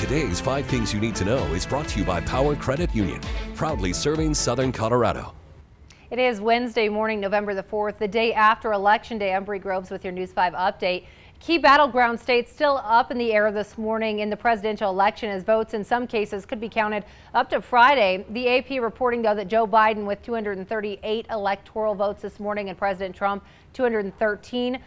Today's Five Things You Need to Know is brought to you by Power Credit Union, proudly serving Southern Colorado. It is Wednesday morning, November the 4th, the day after Election Day. I'm Groves with your News 5 update. Key battleground states still up in the air this morning in the presidential election as votes in some cases could be counted up to Friday. The AP reporting, though, that Joe Biden with 238 electoral votes this morning and President Trump 213.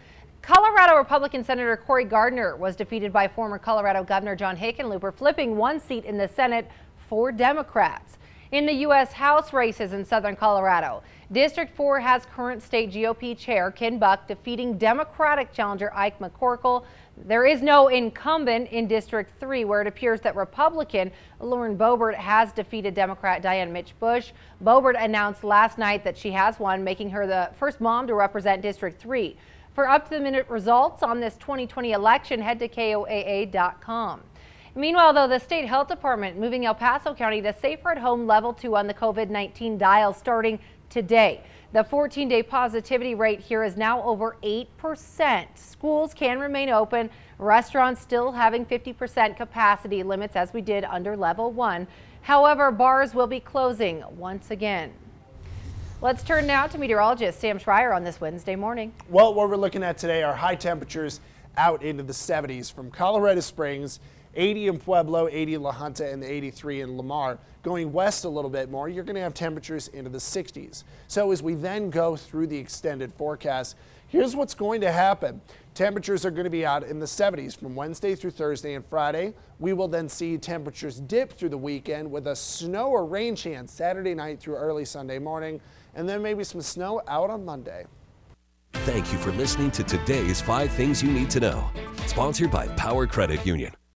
Colorado Republican Senator Cory Gardner was defeated by former Colorado Governor John Hickenlooper, flipping one seat in the Senate for Democrats. In the U.S. House races in southern Colorado, District 4 has current state GOP chair Ken Buck defeating Democratic challenger Ike McCorkle. There is no incumbent in District 3, where it appears that Republican Lauren Boebert has defeated Democrat Diane Mitch Bush. Boebert announced last night that she has won, making her the first mom to represent District 3. For up-to-the-minute results on this 2020 election, head to KOAA.com. Meanwhile, though, the state health department moving El Paso County to safer at home level two on the COVID-19 dial starting today. The 14 day positivity rate here is now over 8%. Schools can remain open. Restaurants still having 50% capacity limits as we did under level one. However, bars will be closing once again. Let's turn now to meteorologist Sam Schreier on this Wednesday morning. Well, what we're looking at today are high temperatures out into the 70s from Colorado Springs 80 in Pueblo, 80 in La Junta, and 83 in Lamar. Going west a little bit more, you're going to have temperatures into the 60s. So as we then go through the extended forecast, here's what's going to happen. Temperatures are going to be out in the 70s from Wednesday through Thursday and Friday. We will then see temperatures dip through the weekend with a snow or rain chance Saturday night through early Sunday morning and then maybe some snow out on Monday. Thank you for listening to today's five things you need to know, sponsored by Power Credit Union.